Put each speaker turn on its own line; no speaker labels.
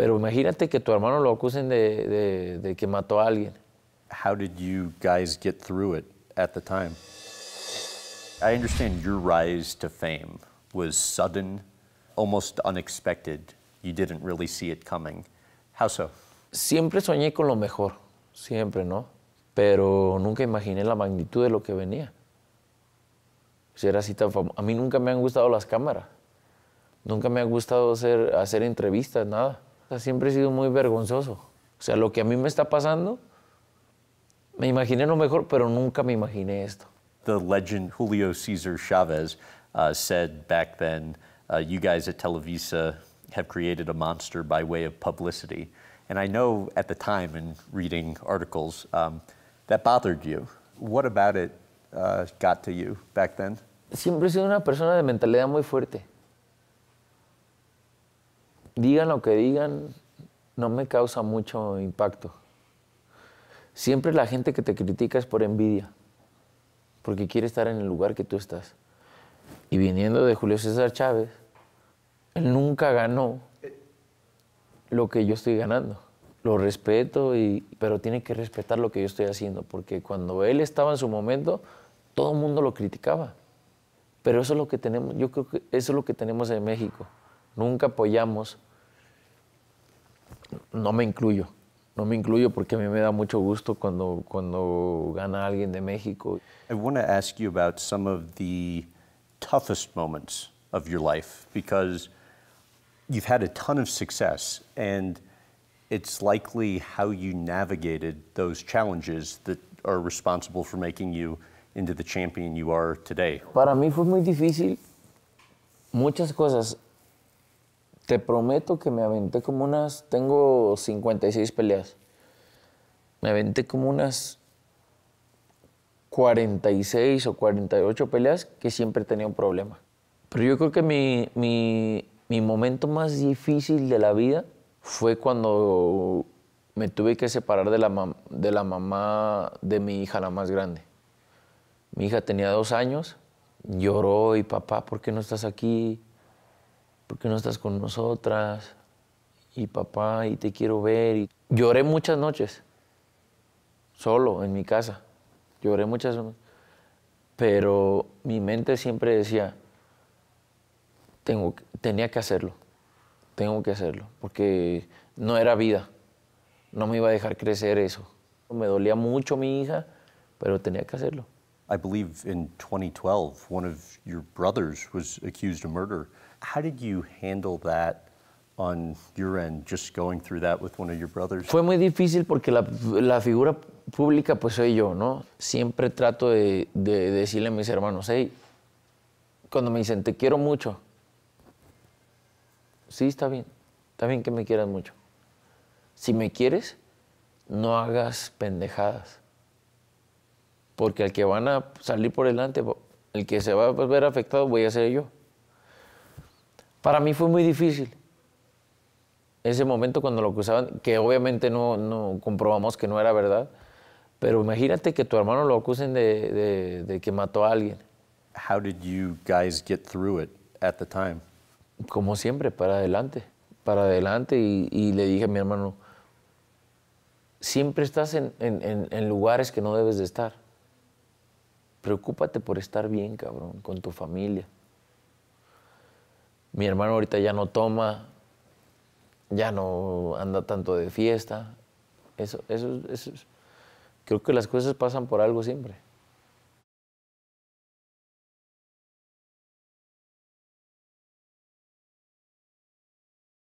Pero imagínate que tu hermano lo acusen de,
de, de que mató a alguien. How did you guys get through it at the time? I understand your rise to fame was sudden, almost unexpected. You didn't really see it coming. How so? Siempre
soñé con lo mejor, siempre, ¿no? Pero nunca imaginé la magnitud de lo que venía. Si era así tan famoso. A mí nunca me han gustado las cámaras. Nunca me ha gustado hacer, hacer entrevistas, nada. sea, siempre he sido muy vergonzoso. O
sea, lo que a mí me está pasando, me imaginé lo mejor, pero nunca me imaginé esto. The legend Julio Cesar Chavez uh, said back then, uh, you guys at Televisa have created a monster by way of publicity. And I know at the time in reading articles, um, that bothered you. What about it uh, got to you back then? Siempre he sido una persona de mentalidad muy fuerte.
digan lo que digan, no me causa mucho impacto. Siempre la gente que te critica es por envidia, porque quiere estar en el lugar que tú estás. Y viniendo de Julio César Chávez, él nunca ganó lo que yo estoy ganando. Lo respeto, y, pero tiene que respetar lo que yo estoy haciendo, porque cuando él estaba en su momento, todo el mundo lo criticaba. Pero eso es lo que tenemos, yo creo que eso es lo que tenemos en México. Nunca apoyamos no me incluyo.
No me incluyo porque a mí me da mucho gusto cuando, cuando gana alguien de México. I want to ask you about some of the toughest moments of your life because you've had a ton of success and it's likely how you navigated those challenges that are responsible for making you into the champion you are today.
Para mí fue muy difícil
muchas cosas.
te prometo que me aventé como unas, tengo 56 peleas, me aventé como unas 46 o 48 peleas que siempre tenía un problema. Pero yo creo que mi, momento más difícil de la vida fue cuando me tuve que separar de la, de la mamá de mi hija, la más grande. Mi hija tenía dos años, lloró y papá, ¿por qué no estás aquí? ¿por qué no estás con nosotras? Y papá, y te quiero ver. Y lloré muchas noches, solo, en mi casa. Lloré muchas noches. Pero mi mente siempre decía, tengo, tenía que hacerlo, tengo que hacerlo, porque no era vida, no
me iba a dejar crecer eso. Me dolía mucho mi hija, pero tenía que hacerlo. I believe in 2012, one of your brothers was accused of murder. How did you handle that? On your end, just going through that with one of your brothers? Fue muy difícil porque la, la figura pública pues soy yo, ¿no? Siempre trato de,
de, de decirle a mis hermanos, hey, cuando me dicen te quiero mucho, sí, está bien, está bien que me quieras mucho. Si me quieres, no hagas pendejadas porque el que van a salir por delante, el que se va a ver afectado voy a ser yo. Para mí fue muy difícil ese momento cuando lo acusaban, que obviamente no, no comprobamos que no era verdad, pero imagínate que tu hermano lo acusen de, de, que mató a alguien. How did you guys get through it at the time? Como siempre, para adelante, para adelante y, le dije a mi hermano, siempre estás en, en, en lugares que no debes de estar preocúpate por estar bien, cabrón, con tu familia. Mi hermano ahorita ya no toma, ya no anda tanto de fiesta. Eso, eso, eso creo que las cosas pasan por algo siempre.